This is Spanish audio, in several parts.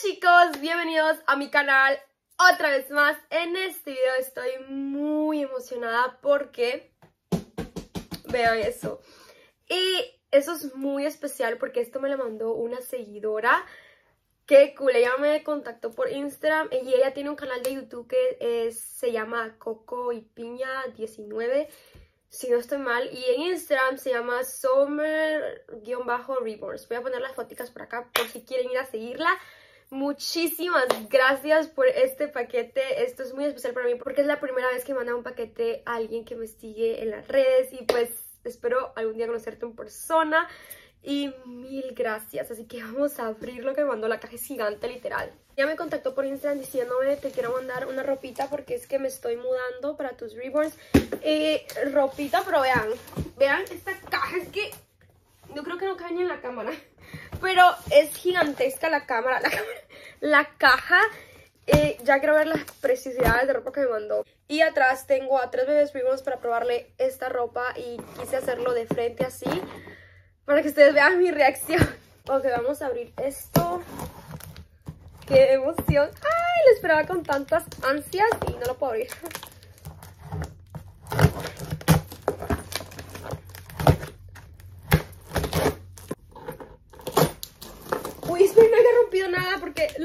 chicos, bienvenidos a mi canal otra vez más. En este video estoy muy emocionada porque veo eso. Y eso es muy especial porque esto me lo mandó una seguidora. Que cool, ella me contactó por Instagram y ella tiene un canal de YouTube que eh, se llama Coco y Piña 19 si no estoy mal. Y en Instagram se llama Summer-Reborns. Voy a poner las foticas por acá por si quieren ir a seguirla. Muchísimas gracias por este paquete. Esto es muy especial para mí porque es la primera vez que manda un paquete a alguien que me sigue en las redes y pues espero algún día conocerte en persona. Y mil gracias, así que vamos a abrir lo que mandó, la caja gigante literal Ya me contactó por Instagram diciéndome te quiero mandar una ropita porque es que me estoy mudando para tus reborns eh, Ropita, pero vean, vean esta caja, es que yo creo que no cae en la cámara pero es gigantesca la cámara, la, caja. Eh, ya quiero ver las precisidades de ropa que me mandó. Y atrás tengo a tres bebés primos para probarle esta ropa y quise hacerlo de frente así para que ustedes vean mi reacción. Ok, vamos a abrir esto. ¡Qué emoción! ¡Ay! Lo esperaba con tantas ansias y no lo puedo abrir.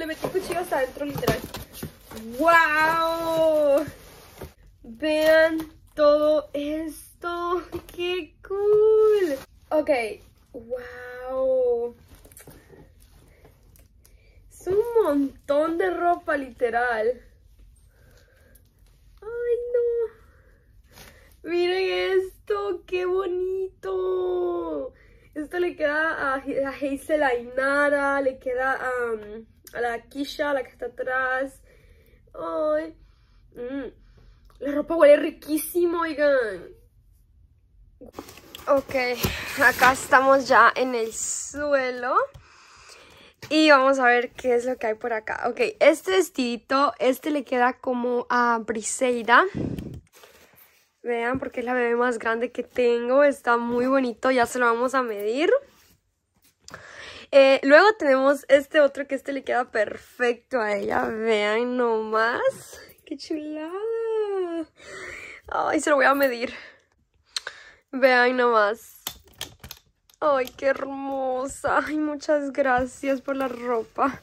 le metí cuchillos adentro, literal. ¡Wow! Vean todo esto. ¡Qué cool! Ok, wow. Es un montón de ropa, literal. ¡Ay, no! Miren esto, qué bonito. Esto le queda a, a Hazel Ainara, le queda a... Um, a la Kisha, la que está atrás. Ay. Mm. La ropa huele riquísimo, oigan. Ok, acá estamos ya en el suelo. Y vamos a ver qué es lo que hay por acá. Ok, este vestidito, este le queda como a Briseida. Vean, porque es la bebé más grande que tengo. Está muy bonito, ya se lo vamos a medir. Eh, luego tenemos este otro que este le queda perfecto a ella. Vean nomás. ¡Qué chulada! Ay, se lo voy a medir. Vean nomás. Ay, qué hermosa. Ay, muchas gracias por la ropa.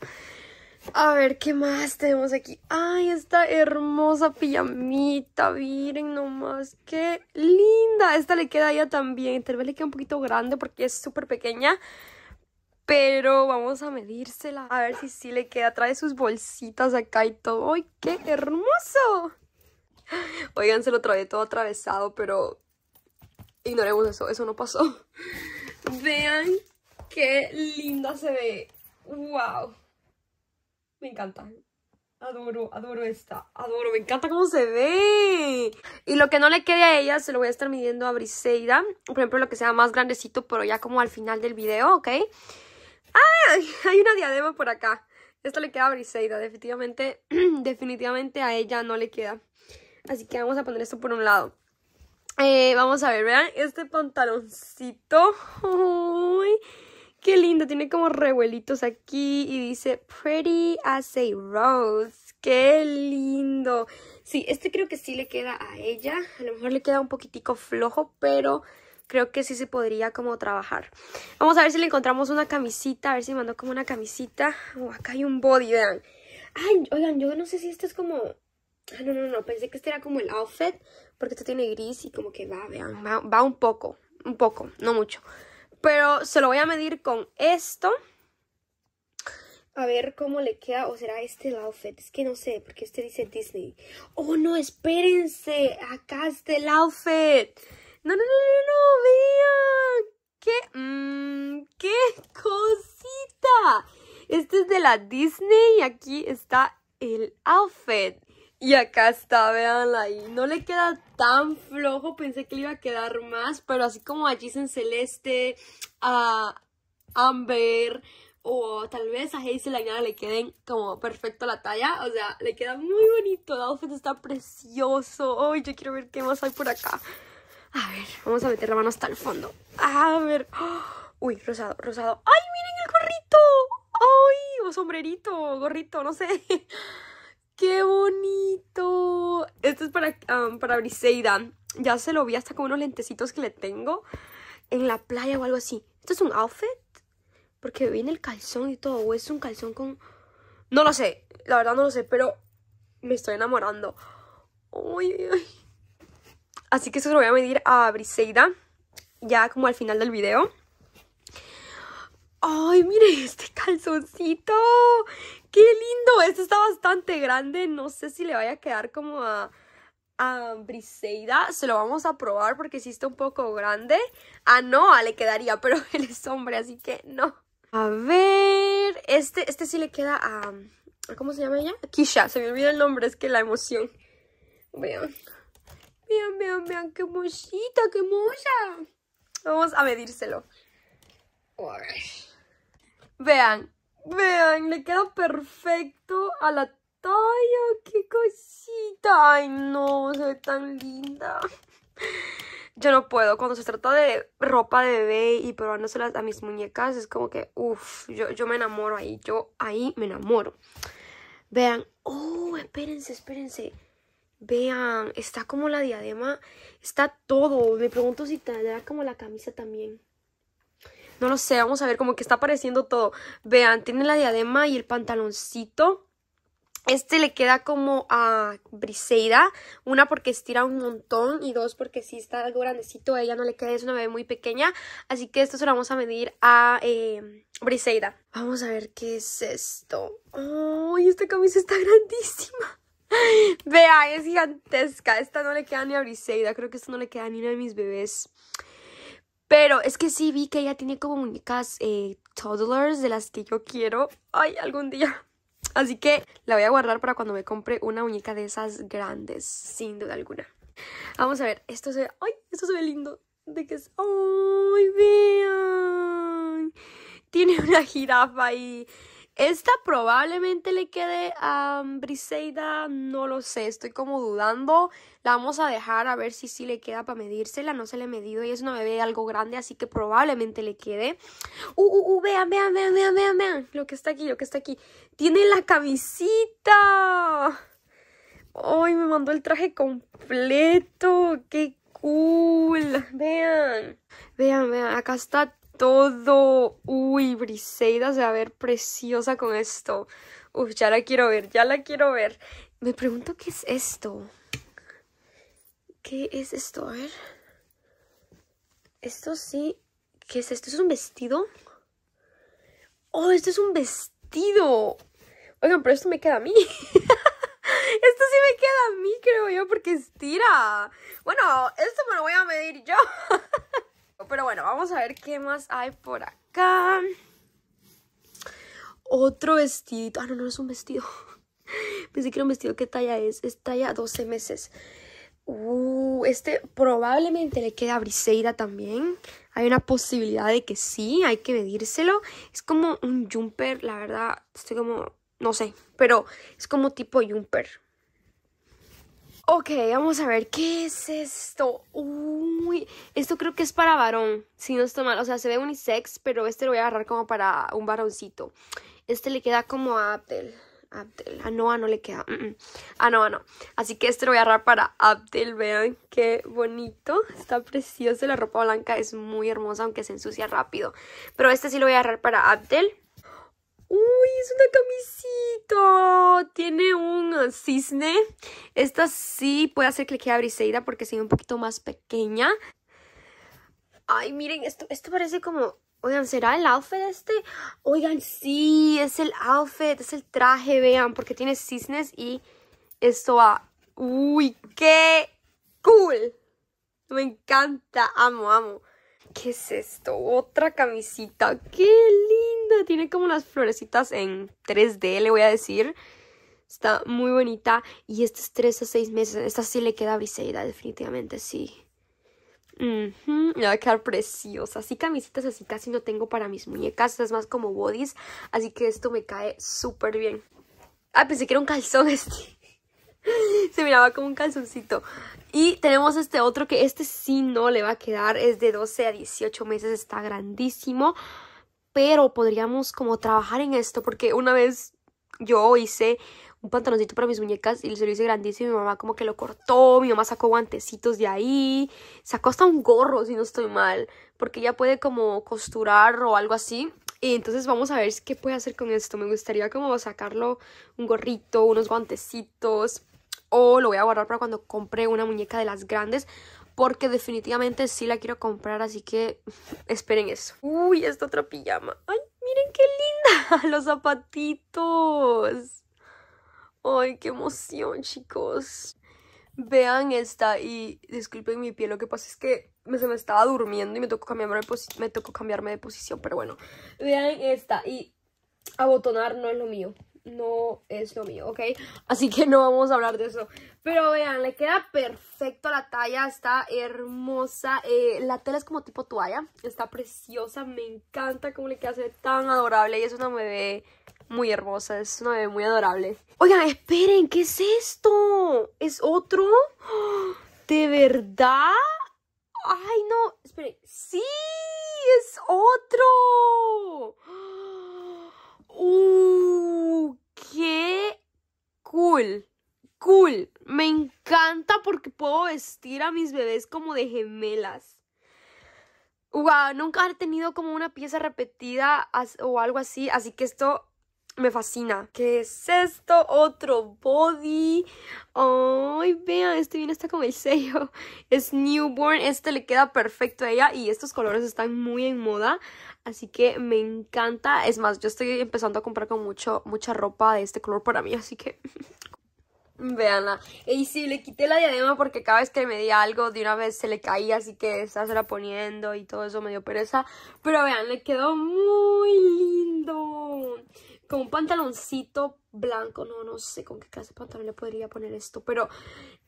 A ver, ¿qué más tenemos aquí? Ay, esta hermosa pijamita, miren nomás, qué linda. Esta le queda a ella también, tal vez le queda un poquito grande porque es súper pequeña, pero vamos a medírsela, a ver si sí le queda. Trae sus bolsitas acá y todo. ¡Ay, qué hermoso! Oigan, se lo trae todo atravesado, pero ignoremos eso, eso no pasó. Vean qué linda se ve. ¡Wow! Me encanta. Adoro, adoro esta, adoro, me encanta cómo se ve. Y lo que no le quede a ella se lo voy a estar midiendo a Briseida. Por ejemplo, lo que sea más grandecito, pero ya como al final del video, ¿ok? ¡Ay! ¡Ah! Hay una diadema por acá. Esto le queda a Briseida, definitivamente, definitivamente a ella no le queda. Así que vamos a poner esto por un lado. Eh, vamos a ver, vean este pantaloncito. ¡Uy! ¡Qué lindo! Tiene como revuelitos aquí y dice Pretty as a Rose. ¡Qué lindo! Sí, este creo que sí le queda a ella. A lo mejor le queda un poquitico flojo, pero creo que sí se podría como trabajar. Vamos a ver si le encontramos una camisita, a ver si mandó como una camisita. Oh, acá hay un body, vean. Ay, oigan, yo no sé si este es como... Ah, no, no, no, pensé que este era como el outfit, porque este tiene gris y como que va, vean, va un poco, un poco, no mucho. Pero se lo voy a medir con esto. A ver cómo le queda, o será este el outfit. Es que no sé, porque este dice Disney. ¡Oh, no! ¡Espérense! ¡Acá está el outfit! No, no, no, no, no, vean. ¿Qué? Mm, ¿Qué cosita? Este es de la Disney y aquí está el outfit. Y acá está, veanla ahí. No le queda tan flojo, pensé que le iba a quedar más, pero así como a Jason Celeste, a Amber o tal vez a Hazel Aguilar le queden como perfecto la talla. O sea, le queda muy bonito. El outfit está precioso. Ay, yo quiero ver qué más hay por acá. A ver, vamos a meter la mano hasta el fondo. A ver. Uy, rosado, rosado. ¡Ay, miren el gorrito! ¡Ay! O sombrerito, gorrito, no sé. ¡Qué bonito! Esto es para, um, para Briseida. Ya se lo vi hasta con unos lentecitos que le tengo en la playa o algo así. ¿Esto es un outfit? Porque viene el calzón y todo. ¿O es un calzón con...? No lo sé. La verdad no lo sé, pero me estoy enamorando. ay, ay! Así que eso lo voy a medir a Briseida. Ya como al final del video. ¡Ay, mire este calzoncito! ¡Qué lindo! Este está bastante grande. No sé si le vaya a quedar como a, a Briseida. Se lo vamos a probar porque sí está un poco grande. Ah, no, ah, le quedaría, pero él es hombre, así que no. A ver... Este, este sí le queda a... ¿Cómo se llama ella? Kisha. Se me olvida el nombre, es que la emoción. Vean. Vean, vean, vean, qué mochita, qué mocha. Vamos a medírselo. Vean, vean, le queda perfecto a la talla. ¡Qué cosita! ¡Ay, no! Se tan linda. Yo no puedo. Cuando se trata de ropa de bebé y probándosela a mis muñecas, es como que, uff, yo, yo me enamoro ahí. Yo ahí me enamoro. Vean. ¡Oh! Espérense, espérense. Vean, está como la diadema, está todo. Me pregunto si da como la camisa también. No lo sé, vamos a ver como que está apareciendo todo. Vean, tiene la diadema y el pantaloncito. Este le queda como a Briseida, una porque estira un montón y dos porque si está algo grandecito, a ella no le queda, es una bebé muy pequeña, así que esto se lo vamos a medir a em, Briseida. Vamos a ver qué es esto. ¡Ay, esta camisa está grandísima! Vea, es gigantesca. Esta no le queda ni a Briseida. Creo que esta no le queda ni a de mis bebés. Pero es que sí vi que ella tiene como muñecas eh, toddlers de las que yo quiero. Ay, algún día. Así que la voy a guardar para cuando me compre una muñeca de esas grandes, sin duda alguna. Vamos a ver, esto se ve... ¡Ay! Esto se ve lindo. De que es... ¡Ay, vean! Tiene una jirafa Y esta probablemente le quede a Briseida, no lo sé, estoy como dudando. La vamos a dejar a ver si sí le queda para medírsela, no se le ha medido y es una bebé algo grande, así que probablemente le quede. Uh, uh, uh, vean, vean, vean, vean, vean, vean, lo que está aquí, lo que está aquí. Tiene la camisita. Ay, me mandó el traje completo, qué cool. Vean, vean, vean, acá está todo. Uy, Briseida se va a ver preciosa con esto. Uf, ya la quiero ver, ya la quiero ver. Me pregunto qué es esto. ¿Qué es esto? A ver. Esto sí. ¿Qué es esto? ¿Es un vestido? ¡Oh, esto es un vestido! Oigan, pero esto me queda a mí. esto sí me queda a mí, creo yo, porque estira. Bueno, esto me lo voy a medir yo. Pero bueno, vamos a ver qué más hay por acá. Otro vestido. Ah, no, no es un vestido. Pensé que era un vestido. ¿Qué talla es? Es talla 12 meses. Uh, este probablemente le queda a Briseida también. Hay una posibilidad de que sí, hay que medírselo. Es como un jumper, la verdad, estoy como, no sé, pero es como tipo jumper. Ok, vamos a ver, ¿qué es esto? Uy, esto creo que es para varón, si no estoy mal. O sea, se ve unisex, pero este lo voy a agarrar como para un varoncito. Este le queda como a Abdel. Abdel, a ah, Noah no le queda. Mm, mm. A ah, Noah no. Así que este lo voy a agarrar para Abdel. Vean qué bonito. Está precioso. La ropa blanca es muy hermosa, aunque se ensucia rápido. Pero este sí lo voy a agarrar para Abdel. ¡Uy, es una camisita! Tiene un cisne. Esta sí puede hacer que le quede Briseida porque se un poquito más pequeña. Ay, miren, esto, esto parece como... Oigan, ¿será el outfit este? Oigan, sí, es el outfit, es el traje, vean, porque tiene cisnes y esto va... ¡Uy, qué cool! Me encanta, amo, amo. ¿Qué es esto? Otra camisita. ¡Qué lindo! Tiene como unas florecitas en 3D, le voy a decir. Está muy bonita. Y este es 3 a 6 meses. Esta sí le queda a definitivamente, sí. Me va a quedar preciosa. Así camisetas así casi no tengo para mis muñecas. es más como bodies. Así que esto me cae súper bien. Ah, pensé que era un calzón este. Se miraba como un calzoncito. Y tenemos este otro que este sí no le va a quedar. Es de 12 a 18 meses. Está grandísimo pero podríamos como trabajar en esto, porque una vez yo hice un pantaloncito para mis muñecas y se lo hice grandísimo y mi mamá como que lo cortó, mi mamá sacó guantecitos de ahí, sacó hasta un gorro si no estoy mal, porque ella puede como costurar o algo así. Y entonces vamos a ver qué puede hacer con esto. Me gustaría como sacarlo un gorrito, unos guantecitos o lo voy a guardar para cuando compre una muñeca de las grandes porque definitivamente sí la quiero comprar, así que esperen eso. Uy, esta otra pijama. Ay, miren qué linda, los zapatitos. Ay, qué emoción, chicos. Vean esta y disculpen mi piel, lo que pasa es que me, se me estaba durmiendo y me tocó, cambiarme me tocó cambiarme de posición, pero bueno. Vean esta y abotonar no es lo mío no es lo mío, ¿ok? Así que no vamos a hablar de eso. Pero vean, le queda perfecto la talla, está hermosa. Eh, la tela es como tipo toalla, está preciosa, me encanta cómo le queda, se tan adorable y es una bebé muy hermosa, es una bebé muy adorable. Oigan, esperen, ¿qué es esto? ¿Es otro? ¿De verdad? ¡Ay, no! Esperen, ¡sí! ¡Es otro! ¡Uh! ¡Qué cool! Cool. Me encanta porque puedo vestir a mis bebés como de gemelas. Wow, nunca he tenido como una pieza repetida o algo así, así que esto me fascina. ¿Qué es esto? Otro body. Ay, vean, este viene hasta con el sello. Es newborn, este le queda perfecto a ella y estos colores están muy en moda. Así que me encanta. Es más, yo estoy empezando a comprar con mucho, mucha ropa de este color para mí. Así que Veanla. Y sí, le quité la diadema porque cada vez que me di algo de una vez se le caía, así que estaba se la poniendo y todo eso me dio pereza. Pero vean, le quedó muy lindo. Con un pantaloncito blanco, no, no sé con qué clase de pantalón le podría poner esto, pero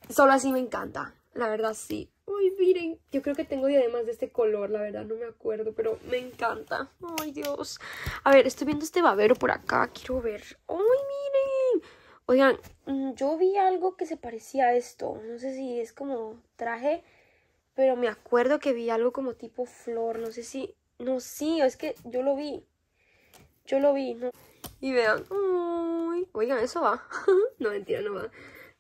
solo así me encanta. La verdad, sí. Ay, miren, yo creo que tengo diademas de este color, la verdad no me acuerdo, pero me encanta. Ay, Dios. A ver, estoy viendo este babero por acá, quiero ver. Ay, miren. Oigan, mm, yo vi algo que se parecía a esto. No sé si es como traje, pero me acuerdo que vi algo como tipo flor. No sé si... No, sí, es que yo lo vi. Yo lo vi, ¿no? Y vean. Ay, oigan, eso va. no, mentira, no va.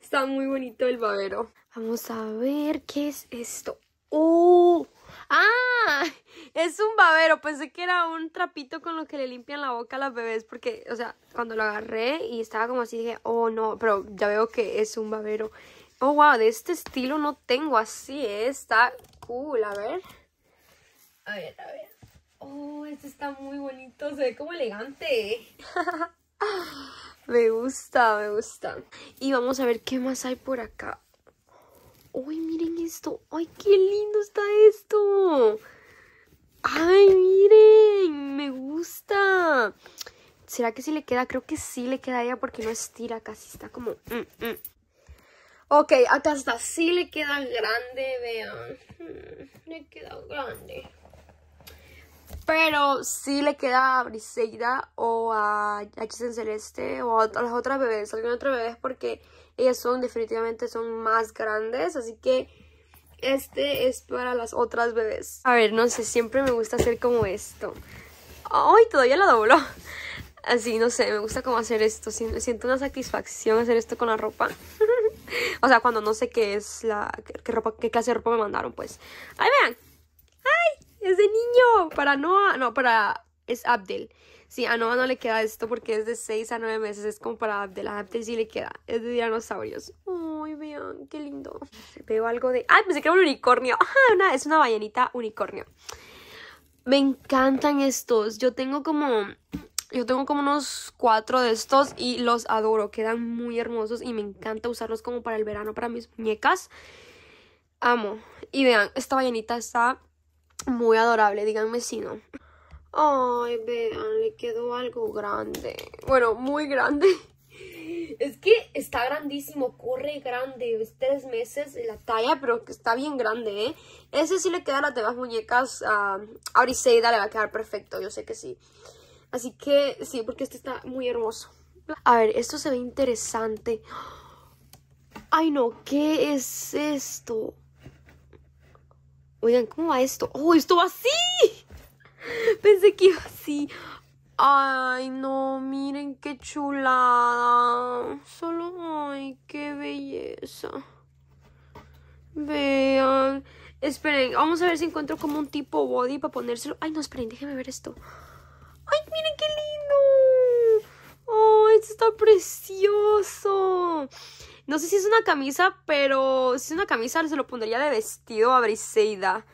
Está muy bonito el babero. Vamos a ver qué es esto. ¡Oh! ¡Ah! Es un babero. Pensé que era un trapito con lo que le limpian la boca a las bebés. Porque, o sea, cuando lo agarré y estaba como así, dije, oh no, pero ya veo que es un babero. Oh, wow, de este estilo no tengo así, ¿eh? Está cool, a ver. A ver, a ver. Oh, este está muy bonito, se ve como elegante. ¿eh? Me gusta, me gusta. Y vamos a ver qué más hay por acá. ¡Uy, miren esto! ¡Ay, qué lindo está esto! ¡Ay, miren! ¡Me gusta! ¿Será que sí le queda? Creo que sí le queda ella porque no estira casi. Está como... Mm, mm. Ok, acá está. Sí le queda grande, vean. Mm, le queda grande. Pero sí le queda a Briseida o a Jackson Celeste o a, las otras bebés, otra porque ellas son definitivamente son más grandes, así que este es para las otras bebés. A ver, no sé, siempre me gusta hacer como esto. ¡Ay, todavía lo dobló! Así, no sé, me gusta como hacer esto. Siento una satisfacción hacer esto con la ropa. o sea, cuando no sé qué es la... Qué, ropa, qué clase de ropa me mandaron, pues. ahí vean! ¡Ay! es de niño. Para Noah, no, para es Abdel. Sí, a Noah no le queda esto porque es de 6 a 9 meses, es como para Abdel. A Abdel sí le queda, es de dinosaurios. Uy, vean, qué lindo. Veo algo de... ¡Ay, pensé que era un unicornio! una, es una ballenita unicornio. Me encantan estos. Yo tengo como... Yo tengo como unos cuatro de estos y los adoro. Quedan muy hermosos y me encanta usarlos como para el verano, para mis muñecas. Amo. Y vean, esta ballenita está muy adorable, díganme si no. Ay, vean, le quedó algo grande. Bueno, muy grande. Es que está grandísimo, corre grande, es tres meses la talla, pero que está bien grande, ¿eh? Ese sí le queda a las demás muñecas ah, a a Briseida, le va a quedar perfecto, yo sé que sí. Así que sí, porque este está muy hermoso. A ver, esto se ve interesante. Ay, no, ¿qué es esto? Oigan, ¿cómo va esto? ¡Oh, esto va así! Pensé que iba así. Ay, no, miren qué chulada. Solo, ay, qué belleza. Vean. Esperen, vamos a ver si encuentro como un tipo body para ponérselo. Ay, no, esperen, déjenme ver esto. Ay, miren qué lindo. Oh, esto está precioso. No sé si es una camisa, pero si es una camisa se lo pondría de vestido a Briseida.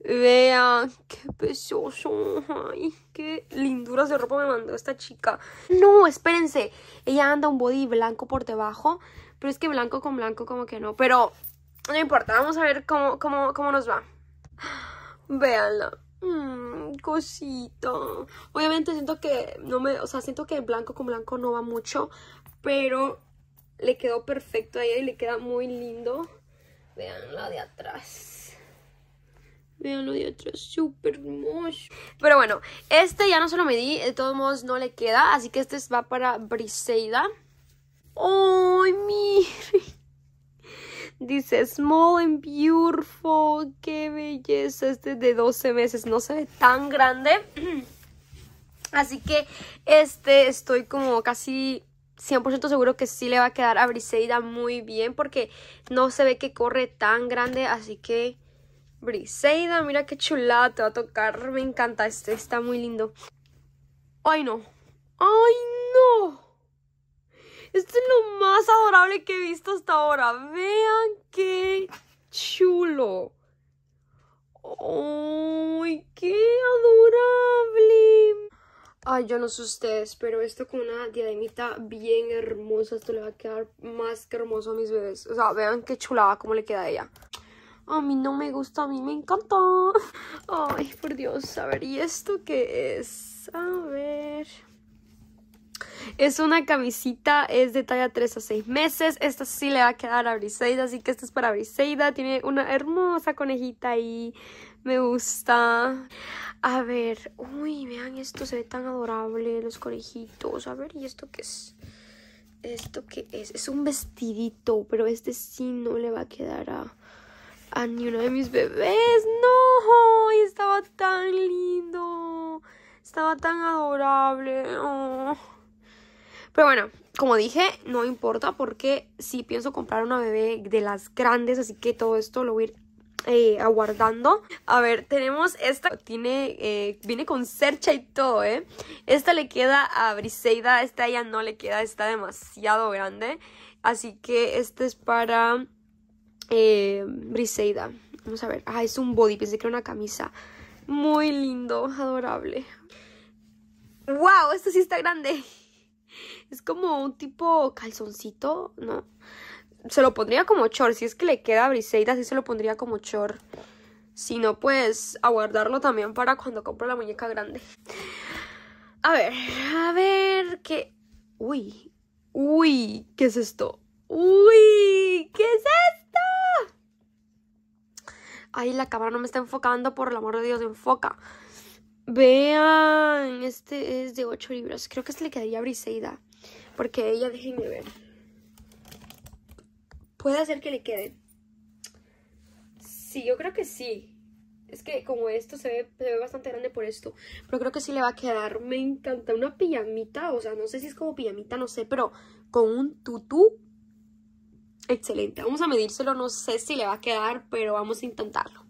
Vean, qué precioso. Ay, qué linduras de ropa me mandó esta chica. No, espérense. Ella anda un body blanco por debajo. Pero es que blanco con blanco como que no. Pero no importa, vamos a ver cómo, nos va. Veanla. Mm, cosita. Obviamente siento que no me, o sea, siento que blanco con blanco no va mucho, pero le quedó perfecto a ella y le queda muy lindo. Vean lo de atrás. Vean lo de atrás, súper hermoso. Pero bueno, este ya no se lo medí, de todos modos no le queda, así que este va para Briseida. ¡Ay, oh, mire! Dice small and beautiful. ¡Qué belleza! Este de 12 meses no se ve tan grande. Así que este estoy como casi 100% seguro que sí le va a quedar a Briseida muy bien porque no se ve que corre tan grande, así que Briseida, mira qué chulada te va a tocar, me encanta, este está muy lindo. ¡Ay no! ¡Ay no! Esto es lo más adorable que he visto hasta ahora, vean qué chulo. ¡Ay, qué adorable! Ay, yo no sé ustedes, pero esto con una diademita bien hermosa, esto le va a quedar más que hermoso a mis bebés. O sea, vean qué chulada cómo le queda a ella. A mí no me gusta, a mí me encantó. Ay, por Dios. A ver, ¿y esto qué es? A ver... Es una camisita, es de talla 3 a 6 meses. Esta sí le va a quedar a Briseida, así que esta es para Briseida. Tiene una hermosa conejita ahí. Me gusta. A ver, uy, vean esto, se ve tan adorable, los conejitos. A ver, ¿y esto qué es? ¿Esto qué es? Es un vestidito, pero este sí no le va a quedar a, a ni uno de mis bebés. ¡No! estaba tan lindo. Estaba tan adorable. Oh. Pero bueno, como dije, no importa porque sí pienso comprar una bebé de las grandes, así que todo esto lo voy a ir eh, aguardando. A ver, tenemos esta. Tiene, eh, viene con cercha y todo, ¿eh? Esta le queda a Briseida, esta ya no le queda, está demasiado grande. Así que este es para eh, Briseida. Vamos a ver. Ah, es un body, pensé que era una camisa. Muy lindo, adorable. ¡Wow! Esta sí está grande. Es como un tipo calzoncito, ¿no? se lo pondría como chor Si es que le queda a Briseida, sí se lo pondría como chor Si no, pues aguardarlo también para cuando compre la muñeca grande. A ver, a ver, qué. Uy, uy, ¿qué es esto? Uy, ¿qué es esto? Ay, la cámara no me está enfocando, por el amor de Dios, enfoca. Vean, este es de 8 libras. Creo que este le quedaría a Briseida. Porque ella, déjenme ver puede hacer que le quede? Sí, yo creo que sí. Es que como esto se ve, bastante grande por esto. Pero creo que sí le va a quedar. Me encanta una pijamita. O sea, no sé si es como pijamita, no sé. Pero con un tutú. Excelente. Vamos a medírselo. No sé si le va a quedar, pero vamos a intentarlo.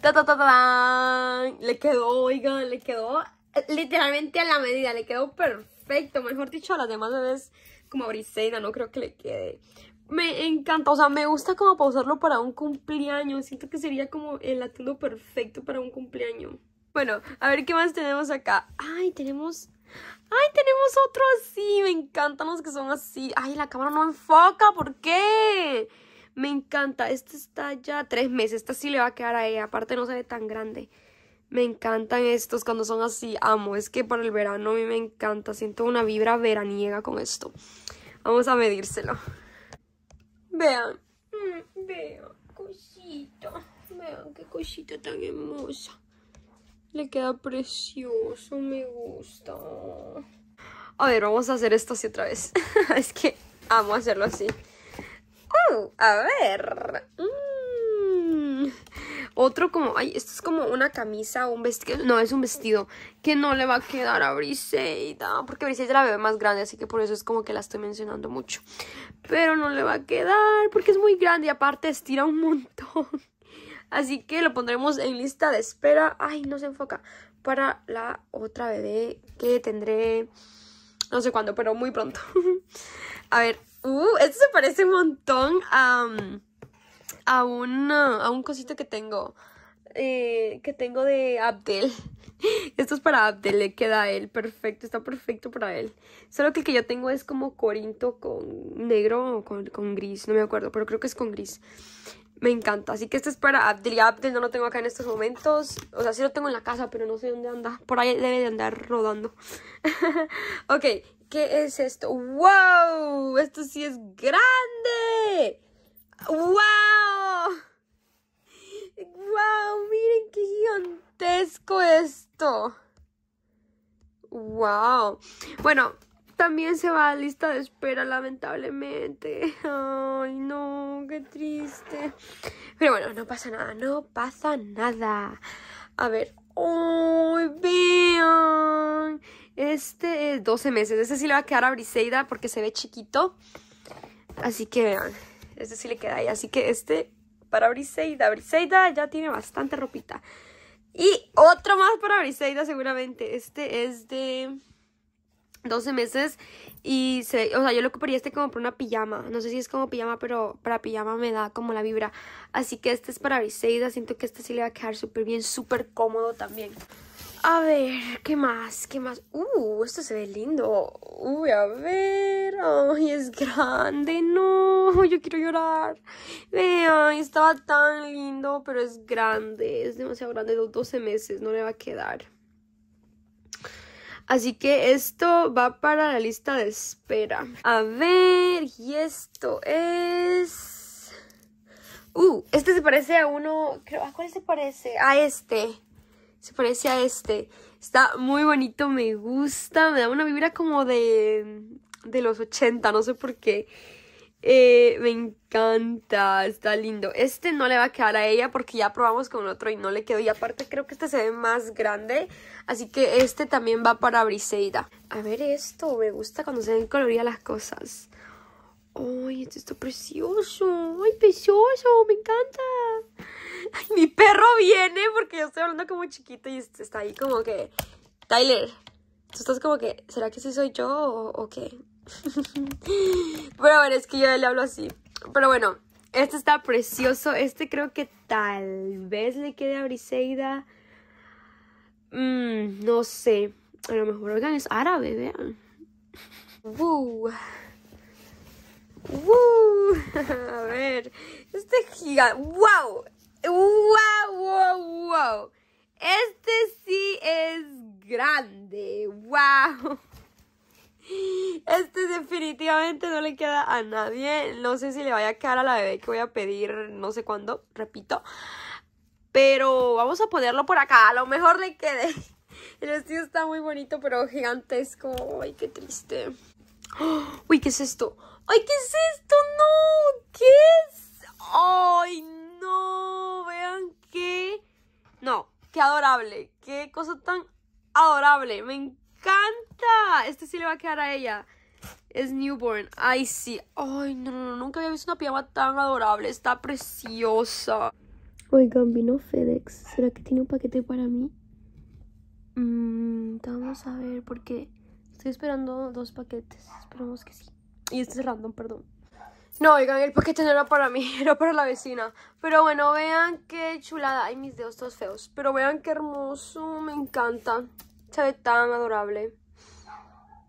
¡Ta, Le quedó, oigan, le quedó eh, literalmente a la medida. Le quedó perfecto. Mejor dicho, a las demás bebés como Briseida no creo que le quede me encanta, o sea, me gusta como pausarlo para un cumpleaños. Siento que sería como el atuendo perfecto para un cumpleaños. Bueno, a ver qué más tenemos acá. Ay, tenemos... Ay, tenemos otro así. Me encantan los que son así. Ay, la cámara no enfoca. ¿Por qué? Me encanta. Este está ya tres meses. Este sí le va a quedar a ella. Aparte no se ve tan grande. Me encantan estos cuando son así. Amo. Es que para el verano a mí me encanta. Siento una vibra veraniega con esto. Vamos a medírselo. Vean. Mm, Vean, cosita. Vean qué cosita tan hermosa. Le queda precioso, me gusta. A ver, vamos a hacer esto así otra vez. es que amo hacerlo así. Uh, a ver. Mm. Otro como, ay, esto es como una camisa o un vestido. No, es un vestido que no le va a quedar a Briseida. Porque Briseida la bebé más grande, así que por eso es como que la estoy mencionando mucho. Pero no le va a quedar porque es muy grande y aparte estira un montón. Así que lo pondremos en lista de espera. Ay, no se enfoca. Para la otra bebé que tendré. No sé cuándo, pero muy pronto. a ver. Uh, esto se parece un montón a. Mm, a un, a un cosito que tengo. Eh, que tengo de Abdel. Esto es para Abdel, le queda a él perfecto, está perfecto para él. Solo que el que yo tengo es como corinto con negro o con, gris, no me acuerdo, pero creo que es con gris. Me encanta, así que esto es para Abdel y Abdel no lo tengo acá en estos momentos. O sea, sí lo tengo en la casa, pero no sé dónde anda. Por ahí debe de andar rodando. ok, ¿qué es esto? ¡Wow! Esto sí es grande. ¡Wow! ¡Wow! Miren qué gigantesco esto. ¡Wow! Bueno, también se va a lista de espera, lamentablemente. Ay, no, qué triste. Pero bueno, no pasa nada, no pasa nada. A ver. vean! Este es 12 meses. Este sí le va a quedar a Briseida porque se ve chiquito. Así que vean. Este sí le queda ahí. Así que este para Briseida. Briseida ya tiene bastante ropita. Y otro más para Briseida seguramente. Este es de 12 meses y se, o sea, yo lo ocuparía este como para una pijama. No sé si es como pijama, pero para pijama me da como la vibra. Así que este es para Briseida. Siento que este sí le va a quedar súper bien, súper cómodo también. A ver, ¿qué más? ¿Qué más? Uh, esto se ve lindo. Uy, a ver. Ay, es grande. No, yo quiero llorar. Vean, estaba tan lindo, pero es grande. Es demasiado grande. Los 12 meses no le va a quedar. Así que esto va para la lista de espera. A ver, y esto es... Uh, este se parece a uno... ¿A cuál se parece? A este. Se parece a este. Está muy bonito, me gusta. Me da una vibra como de, de los 80, no sé por qué. Eh, me encanta, está lindo. Este no le va a quedar a ella porque ya probamos con otro y no le quedó. Y aparte creo que este se ve más grande. Así que este también va para Briseida. A ver esto, me gusta cuando se ven coloridas las cosas. ¡Ay, esto está precioso! ¡Ay, precioso! ¡Me encanta! mi perro viene porque yo estoy hablando como chiquito y está ahí como que, Tyler, tú estás como que, ¿será que sí soy yo o, qué? Pero bueno, es que yo le hablo así. Pero bueno, este está precioso. Este creo que tal vez le quede a Briseida. Mm, no sé. A lo mejor, oigan, es árabe, vean. ¡Woo! ¡Woo! a ver. Este gigante. ¡Wow! ¡Wow, wow, wow! Este sí es grande. ¡Wow! Este definitivamente no le queda a nadie. No sé si le vaya a quedar a la bebé que voy a pedir no sé cuándo, repito. Pero vamos a ponerlo por acá. A lo mejor le quede. El vestido está muy bonito, pero gigantesco. Ay, qué triste. ¡Oh! Uy, ¿qué es esto? Ay, ¿qué es esto? No, adorable. Qué cosa tan adorable. Me encanta. Este sí le va a quedar a ella. Es newborn. Ay, sí. Ay, no, no, Nunca había visto una piaba tan adorable. Está preciosa. Oigan, vino FedEx. ¿Será que tiene un paquete para mí? Mmm, vamos a ver, porque estoy esperando dos paquetes. esperamos que sí. Y este es random, perdón. No, oigan, el paquete este no era para mí, era para la vecina. Pero bueno, vean qué chulada. Ay, mis dedos todos feos. Pero vean qué hermoso, me encanta. Se ve tan adorable.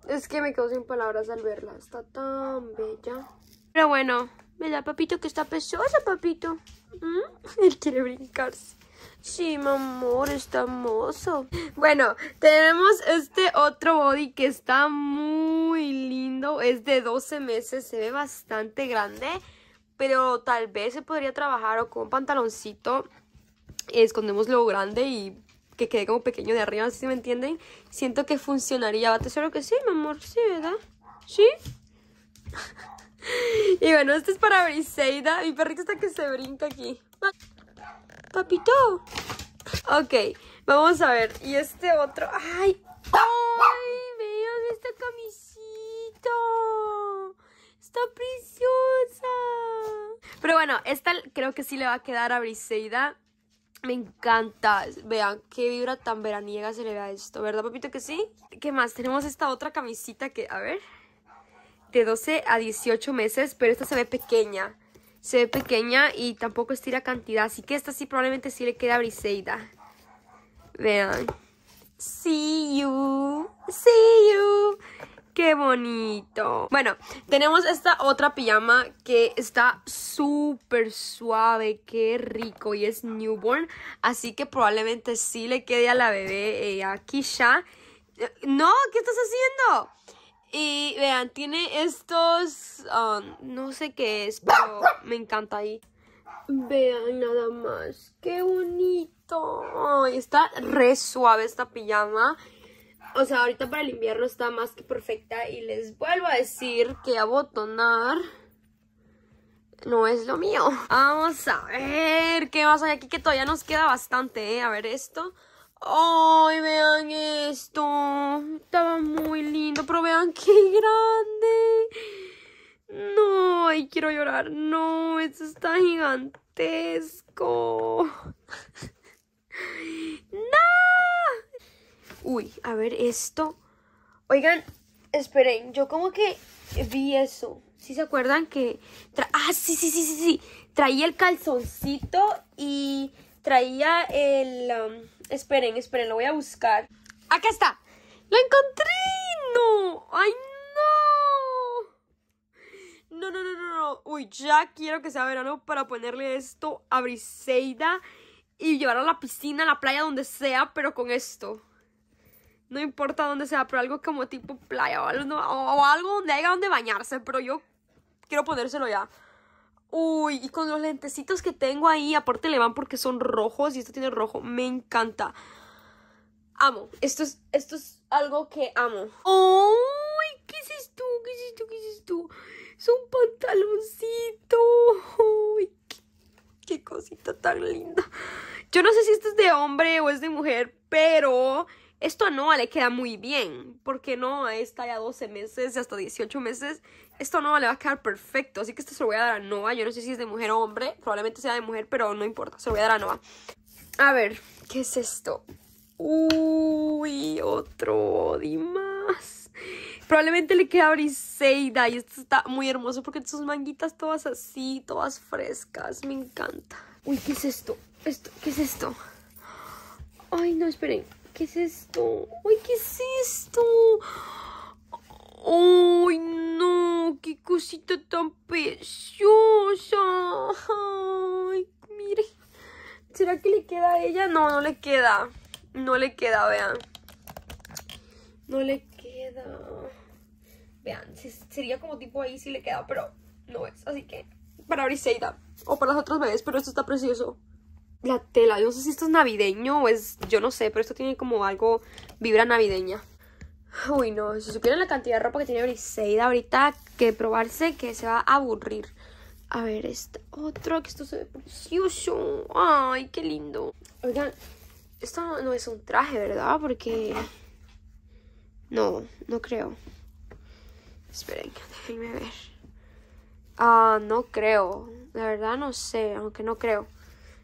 Es que me quedo sin palabras al verla. Está tan bella. Pero bueno, ¿verdad, papito? Que está pesosa, papito. ¿Mm? Él quiere brincarse. Sí, mi amor, está hermoso. Bueno, tenemos este otro body que está muy lindo. Es de 12 meses, se ve bastante grande. Pero tal vez se podría trabajar o con un pantaloncito. Escondemos lo grande y que quede como pequeño de arriba, si me entienden. Siento que funcionaría. ¿Va que sí, mi amor? Sí, ¿verdad? ¿Sí? y bueno, este es para Briseida. Mi perrito está que se brinca aquí. Papito. Ok, vamos a ver. Y este otro. ¡Ay! ¡Ay! Vean esta camisita. Está preciosa. Pero bueno, esta creo que sí le va a quedar a Briseida. Me encanta. Vean qué vibra tan veraniega se le da a esto. ¿Verdad, papito, que sí? ¿Qué más? Tenemos esta otra camisita que, a ver, de 12 a 18 meses, pero esta se ve pequeña se ve pequeña y tampoco estira cantidad. Así que esta sí probablemente sí le queda briseida. Vean. See you. See you. ¡Qué bonito! Bueno, tenemos esta otra pijama que está súper suave, qué rico, y es newborn, así que probablemente sí le quede a la bebé aquí eh, a Kisha. No, ¿qué estás haciendo? Y vean, tiene estos... Um, no sé qué es, pero me encanta ahí. Vean nada más. ¡Qué bonito! está re suave esta pijama. O sea, ahorita para el invierno está más que perfecta. Y les vuelvo a decir que abotonar no es lo mío. Vamos a ver qué más hay aquí, que todavía nos queda bastante, ¿eh? A ver esto. ¡Ay, vean esto! Estaba muy lindo, pero vean qué grande. No, ay, quiero llorar. No, esto está gigantesco. ¡No! Uy, a ver esto. Oigan, esperen, yo como que vi eso. ¿Sí se acuerdan que... ah, sí, sí, sí, sí, sí. Traía el calzoncito y traía el... Um, Esperen, esperen, lo voy a buscar. Acá está. Lo encontré. No. Ay, no. No, no, no, no, no. Uy, ya quiero que sea verano para ponerle esto a Briseida y llevarla a la piscina, a la playa, donde sea, pero con esto. No importa dónde sea, pero algo como tipo playa o algo donde haya donde bañarse, pero yo quiero ponérselo ya. Uy, y con los lentecitos que tengo ahí, aparte le van porque son rojos y esto tiene rojo, me encanta. Amo, esto es, esto es algo que amo. ¡Uy! ¿Qué es esto? ¿Qué es esto? ¿Qué es esto? Es un pantaloncito. ¡Uy! Qué, cosita tan linda. Yo no sé si esto es de hombre o es de mujer, pero esto a Noah le queda muy bien, porque Noah está ya 12 meses, hasta 18 meses, esta Nova le va a quedar perfecto, así que esto se lo voy a dar a Nova. Yo no sé si es de mujer o hombre, probablemente sea de mujer, pero no importa, se lo voy a dar a Nova. A ver, ¿qué es esto? Uy, otro más Probablemente le queda Briseida y esto está muy hermoso porque sus manguitas todas así, todas frescas, me encanta. Uy, ¿qué es esto? esto ¿Qué es esto? Ay, no, esperen, ¿qué es esto? Uy, ¿qué es esto? ¡Ay, no! ¡Qué cosita tan preciosa! ¡Ay, mire! ¿Será que le queda a ella? No, no le queda. No le queda, vean. No le queda. Vean, sería como tipo ahí si le queda, pero no es. Así que para Briseida o para las otras bebés, pero esto está precioso. La tela, yo no sé si esto es navideño o es, yo no sé, pero esto tiene como algo, vibra navideña. Uy, no, si supieran la cantidad de ropa que tiene Briseida ahorita que probarse que se va a aburrir. A ver, este otro, que esto se ve precioso. Ay, qué lindo. Oigan, esto no, es un traje, ¿verdad? Porque... No, no creo. Esperen, déjenme ver. Ah, no creo. La verdad no sé, aunque no creo.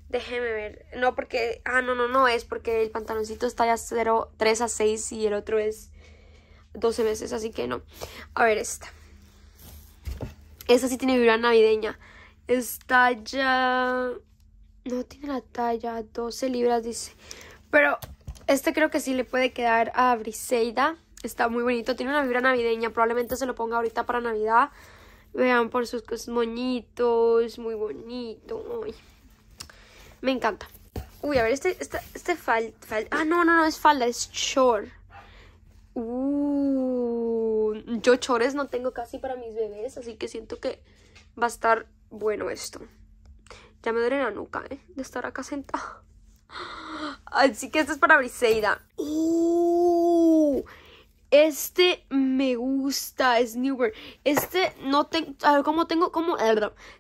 Déjenme ver. No, porque... Ah, no, no, no es porque el pantaloncito está ya 0, 3 a 6 y el otro es 12 meses, así que no. A ver esta. Esta sí tiene vibra navideña. Está ya No tiene la talla, 12 libras dice. Pero este creo que sí le puede quedar a Briseida. Está muy bonito, tiene una vibra navideña, probablemente se lo ponga ahorita para Navidad. Vean por sus moñitos, muy bonito. me encanta. Uy, a ver, este, este, este falda... ah, no, no, no, es falda, es short. Uh, yo chores no tengo casi para mis bebés, así que siento que va a estar bueno esto. Ya me duele la nuca, ¿eh? De estar acá sentada. Así que esto es para Briseida. Uh, este me gusta, es Newberg. Este no tengo... A ver, ¿cómo tengo? Como,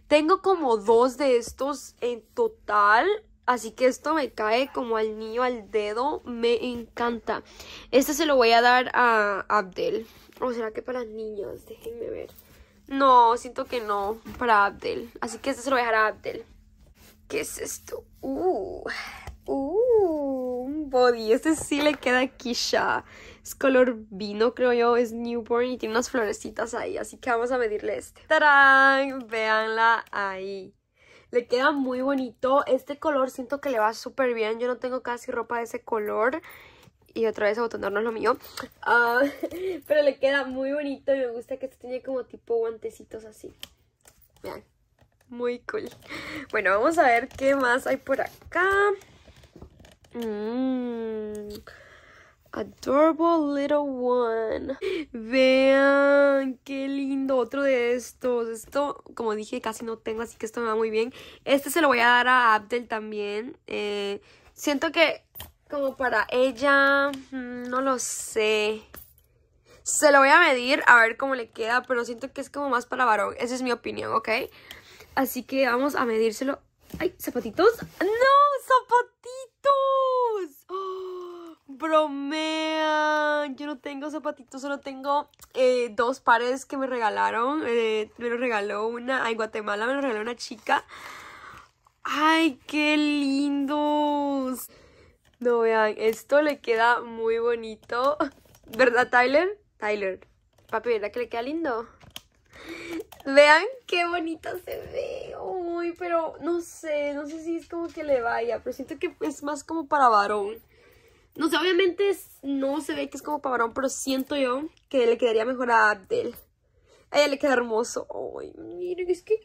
tengo como dos de estos en total. Así que esto me cae como al niño al dedo. Me encanta. Este se lo voy a dar a Abdel. ¿O será que para niños? Déjenme ver. No, siento que no. Para Abdel. Así que este se lo voy a dejar a Abdel. ¿Qué es esto? Uh, uh, un body. Este sí le queda a Kisha. Es color vino, creo yo. Es newborn y tiene unas florecitas ahí. Así que vamos a medirle este. ¡Tarán! Véanla ahí. Le queda muy bonito. Este color siento que le va súper bien. Yo no tengo casi ropa de ese color. Y otra vez botón lo mío. Ah, pero le queda muy bonito y me gusta que este tiene como tipo guantecitos así. Vean, muy cool. Bueno, vamos a ver qué más hay por acá. Mmm... Adorable Little One. Vean, qué lindo otro de estos. Esto, como dije, casi no tengo, así que esto me va muy bien. Este se lo voy a dar a Abdel también. Eh, siento que como para ella, mm, no lo sé. Se lo voy a medir a ver cómo le queda, pero siento que es como más para varón. Esa es mi opinión, ¿ok? Así que vamos a medírselo. ¡Ay, zapatitos! ¡No, zapatitos! ¡Oh! Bromea. Yo no tengo zapatitos, solo tengo eh, dos pares que me regalaron. Eh, me lo regaló una. En Guatemala me lo regaló una chica. ¡Ay, qué lindos! No vean, esto le queda muy bonito. ¿Verdad, Tyler? Tyler. Papi, ¿verdad que le queda lindo? Vean qué bonito se ve. Uy, pero no sé, no sé si es como que le vaya, pero siento que es más como para varón. No sé, obviamente no se ve que es como para pero siento yo que le quedaría mejor a Abdel. A ella le queda hermoso. Ay, miren, es que...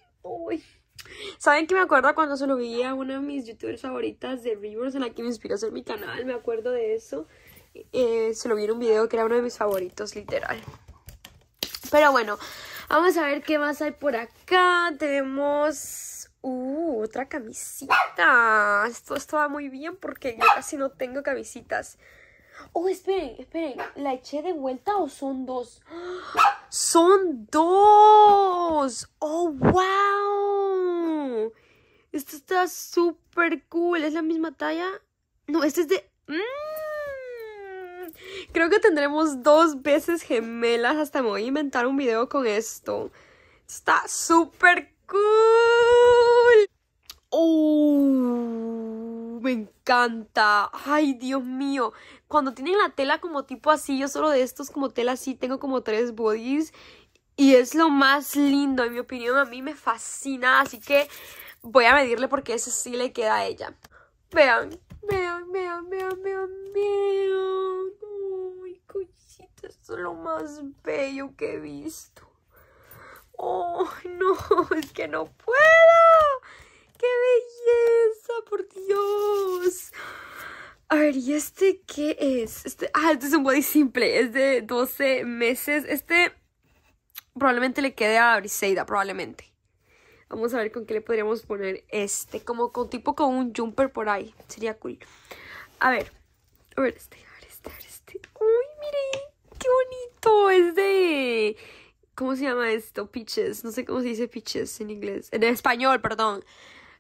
¿Saben que me acuerdo cuando se lo vi a una de mis youtubers favoritas de Rivers en la que me inspiró a hacer mi canal? Me acuerdo de eso. Eh, se lo vi en un video que era uno de mis favoritos, literal. Pero bueno, vamos a ver qué más hay por acá. Tenemos Uh, otra camisita. Esto, estaba muy bien porque yo casi no tengo camisitas. Oh, esperen, esperen. ¿La eché de vuelta o son dos? ¡Son dos! ¡Oh, wow! Esto está súper cool. ¿Es la misma talla? No, este es de... Mm, creo que tendremos dos veces gemelas. Hasta me voy a inventar un video con esto. Está súper cool cool! ¡Oh! Me encanta. Ay, Dios mío. Cuando tienen la tela como tipo así, yo solo de estos como tela así, tengo como tres bodies. Y es lo más lindo, en mi opinión, a mí me fascina. Así que voy a medirle porque ese sí le queda a ella. Vean, vean, vean, vean, vean, vean. Ay, cosita, esto es lo más bello que he visto. ¡Oh, no! ¡Es que no puedo! ¡Qué belleza, por Dios! A ver, ¿y este qué es? Este, ah, este es un body simple, es de 12 meses. Este probablemente le quede a Briseida, probablemente. Vamos a ver con qué le podríamos poner este, como con tipo con un jumper por ahí. Sería cool. A ver, a ver este, a ver este, a ver este. ¡Uy, mire! ¡Qué bonito! Es de ¿Cómo se llama esto? Pitches. No sé cómo se dice pitches en inglés. En español, perdón.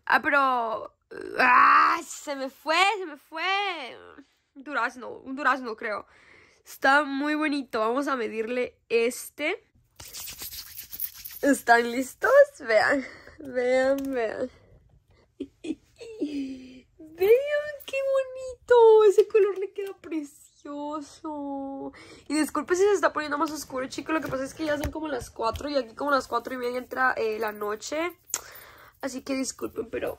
Ah, pero. ¡Ah! Se me fue, se me fue. Un durazno, un durazno, creo. Está muy bonito. Vamos a medirle este. ¿Están listos? Vean, vean, vean. Vean qué bonito. Ese color le queda precioso. Y disculpe si se está poniendo más oscuro, chicos. Lo que pasa es que ya son como las 4 y aquí como las 4 y media entra eh, la noche. Así que disculpen, pero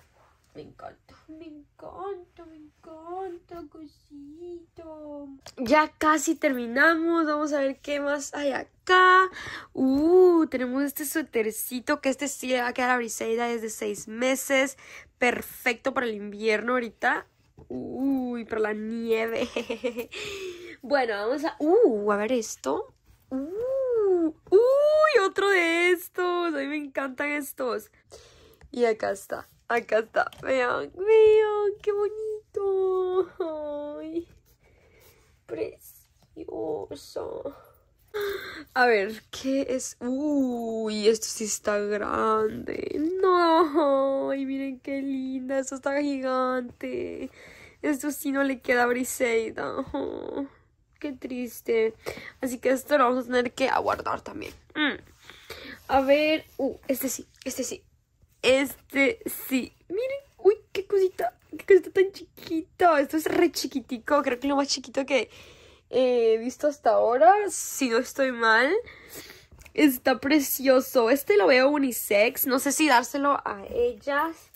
me encanta. Me encanta, me encanta, cosito. Ya casi terminamos. Vamos a ver qué más hay acá. Uh, tenemos este suetercito que este sí va a quedar a Briseida desde 6 meses. Perfecto para el invierno ahorita. Uy, pero la nieve. bueno, vamos a... Uh, a ver esto. Uh, uy, otro de estos. A mí me encantan estos. Y acá está. Acá está. Vean, vean, qué bonito. Ay, precioso. A ver, ¿qué es? Uy, esto sí está grande. No, y miren qué linda, esto está gigante. Esto sí no le queda Briseida. Oh, qué triste. Así que esto lo vamos a tener que aguardar también. Mm. A ver, uh, este sí, este sí. Este sí. Miren, uy, qué cosita, qué cosita tan chiquita. Esto es re chiquitico, creo que lo más chiquito que he eh, visto hasta ahora, si no estoy mal. Está precioso. Este lo veo unisex. No sé si dárselo a ellas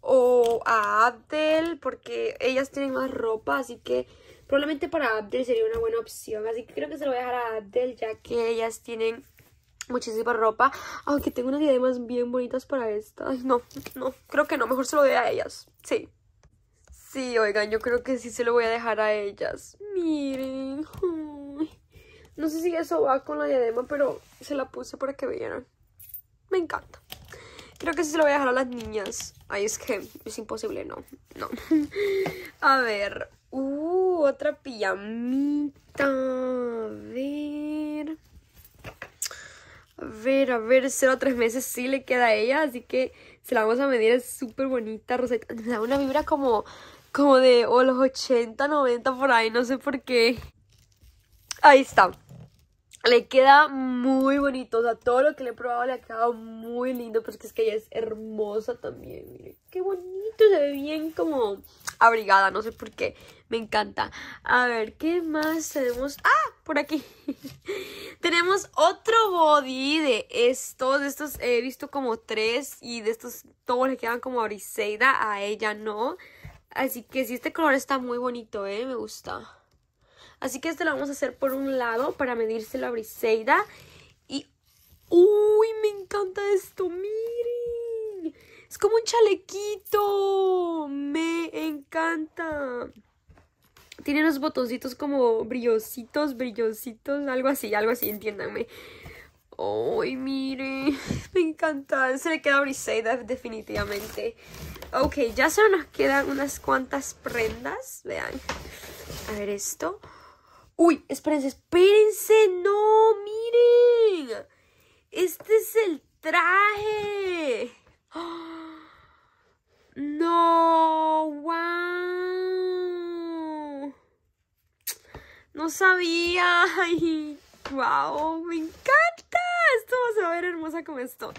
o a Abdel, porque ellas tienen más ropa, así que probablemente para Abdel sería una buena opción. Así que creo que se lo voy a dejar a Abdel, ya que ellas tienen muchísima ropa. Aunque tengo unas diademas bien bonitas para estas, no, no, creo que no. Mejor se lo doy a ellas. Sí. Sí, oigan, yo creo que sí se lo voy a dejar a ellas. Miren. No sé si eso va con la diadema, pero se la puse para que vean. Me encanta. Creo que sí se lo voy a dejar a las niñas. Ay, es que es imposible, no. No. a ver. Uh, otra pijamita. A ver. A ver, a ver. Cero o tres meses sí le queda a ella, así que se la vamos a medir. Es súper bonita, Rosita, Me da una vibra como como de los 80, 90 por ahí, no sé por qué. Ahí está. Le queda muy bonito, o sea, todo lo que le he probado le ha quedado muy lindo, porque pues es que ella es hermosa también, mire qué bonito, se ve bien como abrigada, no sé por qué, me encanta. A ver, ¿qué más tenemos? ¡Ah! Por aquí. tenemos otro body de estos, de estos he visto como tres, y de estos todos le quedan como Briseida a ella no. Así que sí, este color está muy bonito, ¿eh? Me gusta. Así que este lo vamos a hacer por un lado para medírselo a Briseida. Y... ¡Uy! Me encanta esto, miren. Es como un chalequito. Me encanta. Tiene unos botoncitos como brillositos, brillositos, algo así, algo así, entiéndanme. ¡Uy! Miren Me encanta. Se le queda a Briseida definitivamente. Ok, ya solo nos quedan unas cuantas prendas. Vean. A ver esto. Uy, espérense, espérense. No, miren. Este es el traje. No, wow. No sabía. wow, me encanta. Esto va a ver hermosa como esto.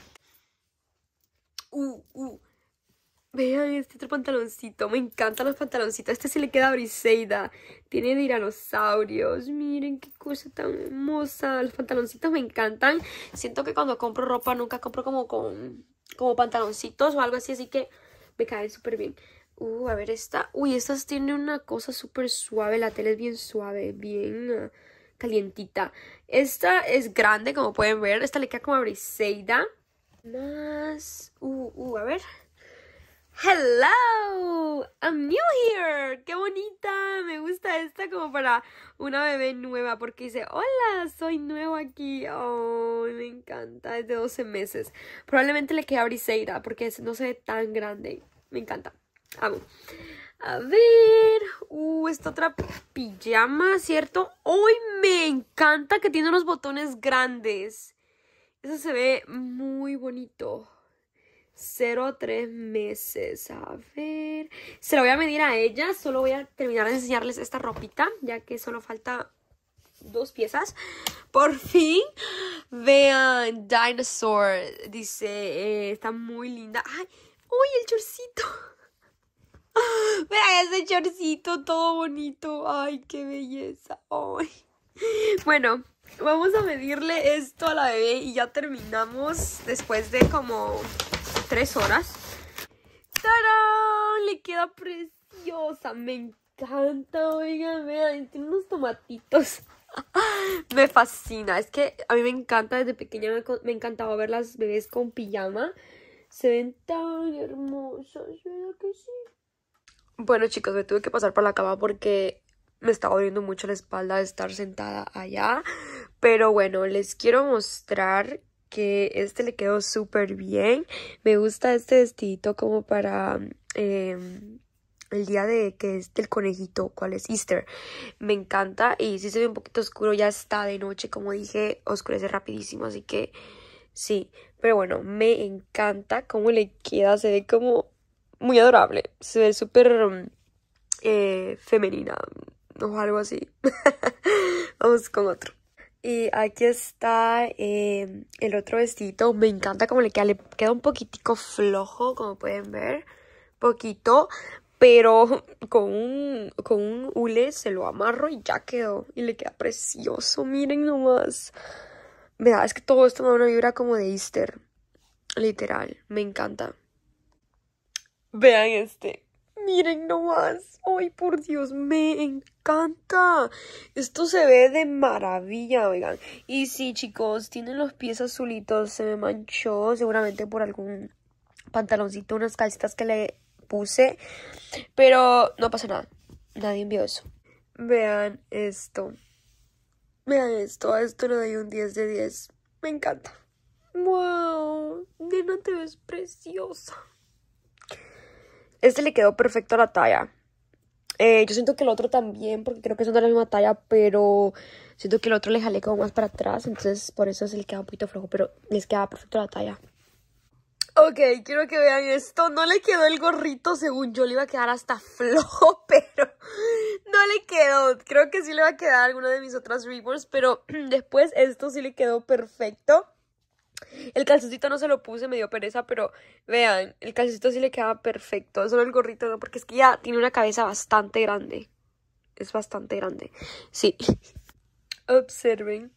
Uh, uh. Vean este otro pantaloncito. Me encantan los pantaloncitos. Este se le queda a Briseida. Tiene dinosaurios. Miren qué cosa tan hermosa. Los pantaloncitos me encantan. Siento que cuando compro ropa nunca compro como con como pantaloncitos o algo así. Así que me cae súper bien. Uh, a ver esta. Uy, estas tiene una cosa súper suave. La tela es bien suave. Bien ah, calientita. Esta es grande, como pueden ver. Esta le queda como a Briseida. Más. Uh, uh, a ver. Hello, I'm new here. Qué bonita, me gusta esta como para una bebé nueva porque dice, hola, soy nuevo aquí. Oh, me encanta, es de 12 meses. Probablemente le quede a Briseida porque no se ve tan grande. Me encanta, A ver, uh, esta otra pijama, ¿cierto? Hoy me encanta que tiene unos botones grandes. Eso se ve muy bonito tres meses. A ver. Se lo voy a medir a ella. Solo voy a terminar de enseñarles esta ropita, ya que solo falta dos piezas. Por fin, vean, Dinosaur. Dice, eh, está muy linda. ¡Ay! ¡Uy, el chorcito! Vean ese chorcito todo bonito. ¡Ay, qué belleza! ¡Ay! Bueno, vamos a medirle esto a la bebé y ya terminamos después de como tres horas. ¡Tarán! Le queda preciosa. Me encanta, oigan, vean, tiene unos tomatitos. me fascina. Es que a mí me encanta, desde pequeña me, encantaba ver las bebés con pijama. Se ven tan hermosas, ¿verdad que sí? Bueno, chicos, me tuve que pasar por la cama porque me estaba doliendo mucho la espalda de estar sentada allá. Pero bueno, les quiero mostrar que este le quedó súper bien. Me gusta este vestidito como para em, el día de que es el conejito, cuál es Easter. Me encanta y sí se ve un poquito oscuro, ya está de noche, como dije, oscurece rapidísimo, así que sí. Pero bueno, me encanta cómo le queda, se ve como muy adorable, se ve súper eh, femenina o algo así. Vamos con otro. Y aquí está eh, el otro vestido Me encanta como le queda. Le queda un poquitico flojo, como pueden ver. Poquito. Pero con un, con un hule se lo amarro y ya quedó. Y le queda precioso. Miren nomás. Verdad, es que todo esto me da una vibra como de Easter. Literal. Me encanta. Vean este. Miren nomás. Ay, por Dios, me encanta. Esto se ve de maravilla, oigan. Y sí, chicos, tienen los pies azulitos. Se me manchó seguramente por algún pantaloncito, unas casitas que le puse. Pero no pasa nada. Nadie envió eso. Vean esto. Vean esto. A esto le doy un 10 de 10. Me encanta. ¡Wow! Nena, te ves preciosa. Este le quedó perfecto a la talla. Eh, yo siento que el otro también, porque creo que son de la misma talla, pero siento que el otro le jalé como más para atrás, entonces por eso se le queda un poquito flojo, pero les queda perfecto la talla. Ok, quiero que vean esto. No le quedó el gorrito, según yo le iba a quedar hasta flojo, pero no le quedó. Creo que sí le va a quedar alguno de mis otras Rewards, pero después esto sí le quedó perfecto. El calcetito no se lo puse, me dio pereza, pero vean, el calcetito sí le queda perfecto. Solo el gorrito no, porque es que ya tiene una cabeza bastante grande. Es bastante grande. Sí. Observen.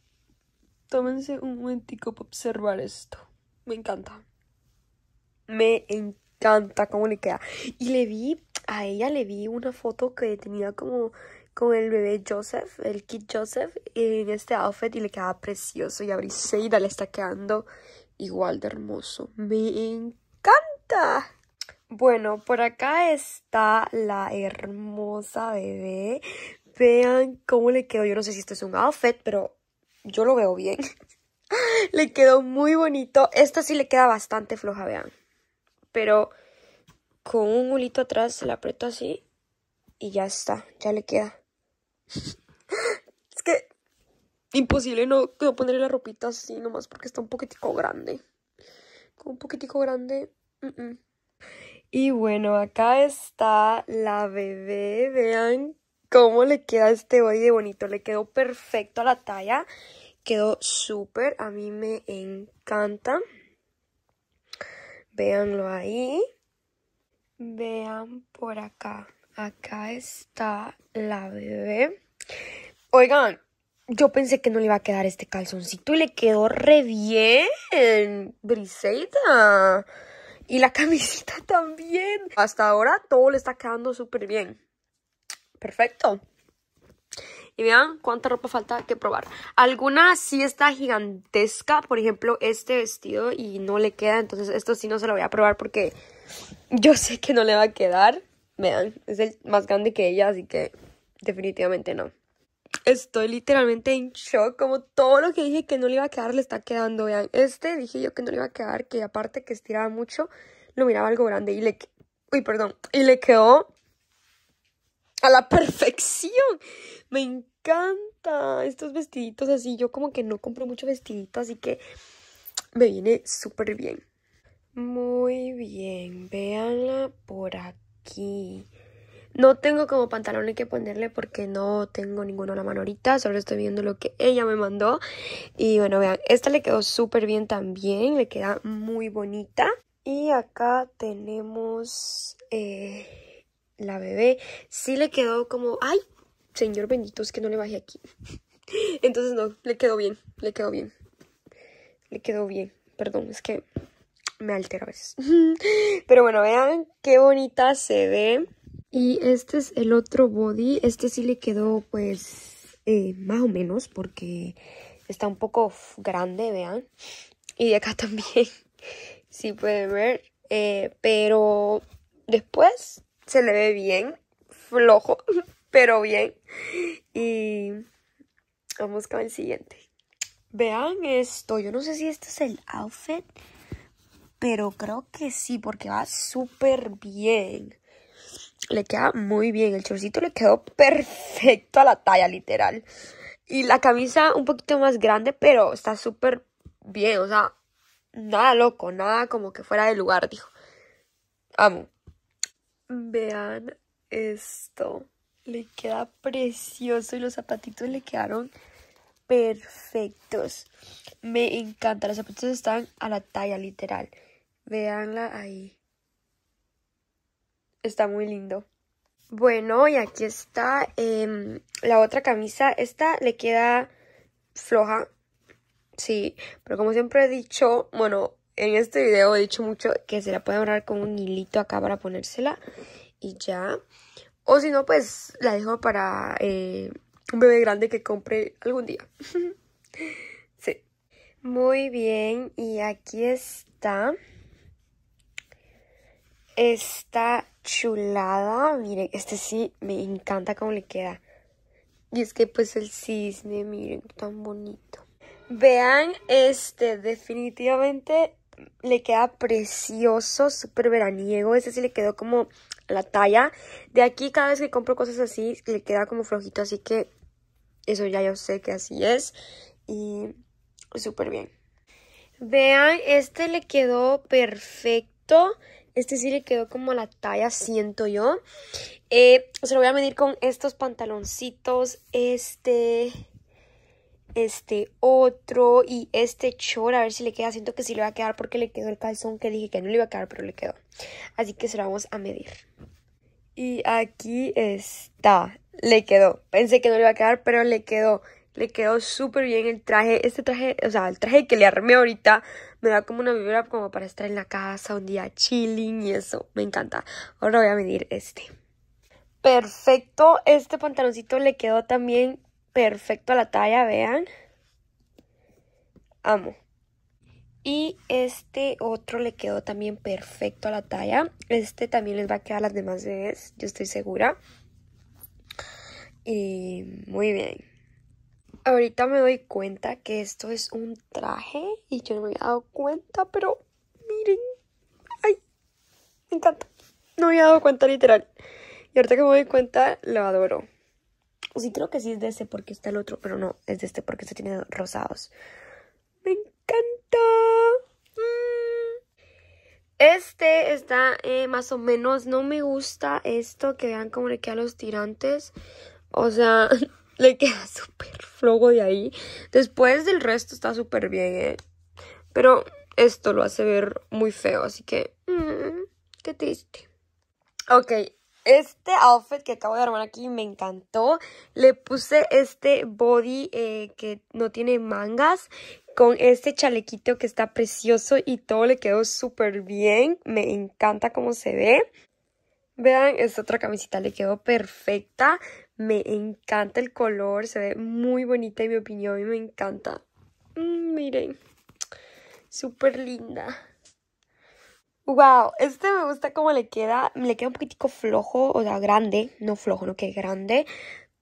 Tómense un momentico para observar esto. Me encanta. Me encanta cómo le queda. Y le vi, a ella le vi una foto que tenía como con el bebé Joseph, el kit Joseph, en este outfit y le queda precioso. Y a Briseida le está quedando igual de hermoso. Me encanta. Bueno, por acá está la hermosa bebé. Vean cómo le quedó. Yo no sé si esto es un outfit, pero yo lo veo bien. le quedó muy bonito. Esto sí le queda bastante floja, vean. Pero con un hulito atrás se la aprieto así y ya está, ya le queda es que imposible no, no ponerle la ropita así nomás porque está un poquitico grande. un poquitico grande. Y bueno, acá está la bebé. Vean cómo le queda este body bonito. Le quedó perfecto a la talla. Quedó súper. A mí me encanta. Véanlo ahí. Vean por acá. Acá está la bebé. Oigan, yo pensé que no le iba a quedar este calzoncito y le quedó re bien. Briseita Y la camisita también. Hasta ahora todo le está quedando súper bien. Perfecto. Y vean cuánta ropa falta que probar. Alguna sí está gigantesca. Por ejemplo, este vestido y no le queda. Entonces esto sí no se lo voy a probar porque yo sé que no le va a quedar. Vean, es el más grande que ella, así que definitivamente no. Estoy literalmente en shock, como todo lo que dije que no le iba a quedar le está quedando, vean. Este dije yo que no le iba a quedar, que aparte que estiraba mucho, lo miraba algo grande y le... Uy, perdón. Y le quedó a la perfección. Me encanta estos vestiditos así. Yo como que no compro mucho vestidito, así que me viene súper bien. Muy bien, Veanla por acá aquí. No tengo como pantalones que ponerle porque no tengo ninguno a la mano ahorita. Solo estoy viendo lo que ella me mandó. Y bueno, vean, esta le quedó súper bien también. Le queda muy bonita. Y acá tenemos eh, la bebé. Sí le quedó como... ¡Ay! Señor bendito, es que no le bajé aquí. Entonces no, le quedó bien, le quedó bien. Le quedó bien. Perdón, es que me altero a veces. Pero bueno, vean qué bonita se ve. Y este es el otro body. Este sí le quedó pues eh, más o menos porque está un poco grande, vean. Y de acá también, si pueden ver. Eh, pero después se le ve bien, flojo, pero bien. Y vamos con el siguiente. Vean esto, yo no sé si este es el outfit pero creo que sí, porque va súper bien. Le queda muy bien, el chorcito le quedó perfecto a la talla, literal. Y la camisa un poquito más grande, pero está súper bien, o sea, nada loco, nada como que fuera de lugar, dijo. Amo. Vean esto. Le queda precioso y los zapatitos le quedaron perfectos. Me encanta. Los zapatos están a la talla, literal. Veanla ahí. Está muy lindo. Bueno, y aquí está em, la otra camisa. Esta le queda floja. Sí, pero como siempre he dicho, bueno, en este video he dicho mucho que se la puede ahorrar con un hilito acá para ponérsela y ya. O si no, pues la dejo para eh, un bebé grande que compre algún día. sí. Muy bien, y aquí está. Esta chulada, miren, este sí me encanta cómo le queda. Y es que pues el cisne, miren, tan bonito. Vean, este definitivamente le queda precioso, súper veraniego. Este sí le quedó como la talla. De aquí cada vez que compro cosas así, le queda como flojito. Así que eso ya yo sé que así es. Y súper bien. Vean, este le quedó perfecto. Este sí le quedó como la talla, siento yo. Eh, se lo voy a medir con estos pantaloncitos. Este. Este otro. Y este short. A ver si le queda. Siento que sí le va a quedar porque le quedó el calzón que dije que no le iba a quedar, pero le quedó. Así que se lo vamos a medir. Y aquí está. Le quedó. Pensé que no le iba a quedar, pero le quedó. Le quedó súper bien el traje. Este traje, o sea, el traje que le armé ahorita me da como una vibra como para estar en la casa un día chilling y eso. Me encanta. Ahora voy a medir este. Perfecto. Este pantaloncito le quedó también perfecto a la talla, vean. Amo. Y este otro le quedó también perfecto a la talla. Este también les va a quedar las demás veces, yo estoy segura. Y muy bien. Ahorita me doy cuenta que esto es un traje y yo no me había dado cuenta, pero miren. Ay, me encanta. No me había dado cuenta literal. Y ahorita que me doy cuenta, lo adoro. Sí, creo que sí es de este porque está el otro, pero no, es de este porque este tiene rosados. Me encanta. Mm. Este está eh, más o menos, no me gusta esto, que vean cómo le quedan los tirantes. O sea, le queda súper flojo de ahí. Después del resto está súper bien, ¿eh? Pero esto lo hace ver muy feo, así que... Mm, qué triste. Ok, este outfit que acabo de armar aquí me encantó. Le puse este body eh, que no tiene mangas con este chalequito que está precioso y todo le quedó súper bien. Me encanta cómo se ve. Vean, esta otra camisita le quedó perfecta. Me encanta el color, se ve muy bonita en mi opinión y me encanta. Mm, miren, súper linda. Wow, este me gusta cómo le queda. Le queda un poquitico flojo, o sea, grande. No flojo, no que grande.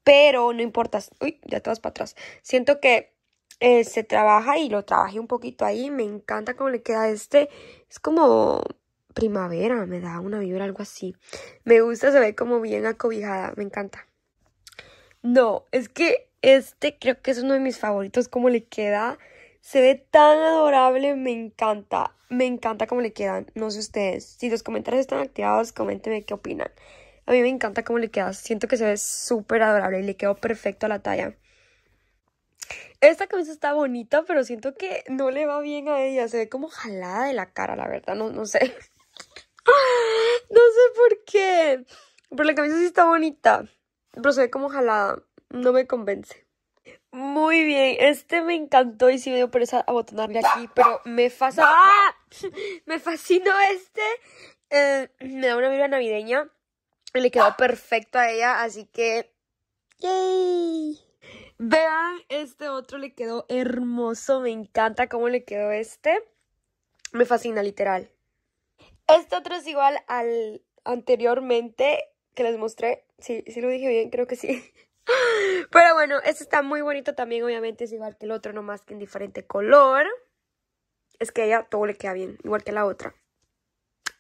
Pero no importa. Uy, ya te vas para atrás. Siento que eh, se trabaja y lo trabajé un poquito ahí. Me encanta cómo le queda este. Es como primavera, me da una vibra, algo así. Me gusta, se ve como bien acobijada. Me encanta. No, es que este creo que es uno de mis favoritos, como le queda. Se ve tan adorable, me encanta. Me encanta cómo le quedan. No sé ustedes. Si los comentarios están activados, coméntenme qué opinan. A mí me encanta cómo le queda. Siento que se ve súper adorable y le quedó perfecto a la talla. Esta camisa está bonita, pero siento que no le va bien a ella. Se ve como jalada de la cara, la verdad. No, no sé. no sé por qué. Pero la camisa sí está bonita procede como jalada, no me convence. Muy bien, este me encantó y sí me dio pereza abotonarle aquí, pero me fascinó. ¡Ah! Me fascinó este. Eh, me da una vibra navideña. Le quedó perfecto a ella, así que. ¡Yay! Vean, este otro le quedó hermoso. Me encanta cómo le quedó este. Me fascina, literal. Este otro es igual al anteriormente que les mostré. Sí, sí lo dije bien, creo que sí. Pero bueno, este está muy bonito también, obviamente es igual que el otro, no más que en diferente color. Es que a ella todo le queda bien, igual que la otra.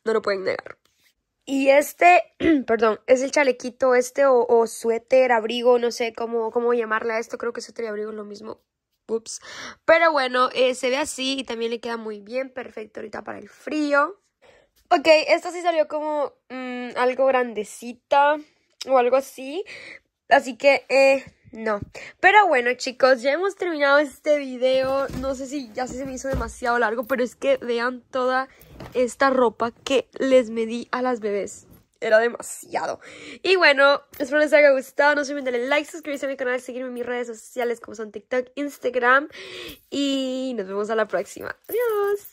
No lo pueden negar. Y este, perdón, es el chalequito este o, suéter, abrigo, no sé cómo, cómo llamarle a esto. Creo que suéter y abrigo es lo mismo. Ups. Pero bueno, eh, se ve así y también le queda muy bien, perfecto ahorita para el frío. Ok, esto sí salió como mm, algo grandecita o algo así. Así que, eh, no. Pero bueno, chicos, ya hemos terminado este video. No sé si ya se me hizo demasiado largo, pero es que vean toda esta ropa que les medí a las bebés. Era demasiado. Y bueno, espero les haya gustado. No se olviden darle like, suscribirse a mi canal, seguirme en mis redes sociales como son TikTok, Instagram. Y nos vemos a la próxima. Adiós.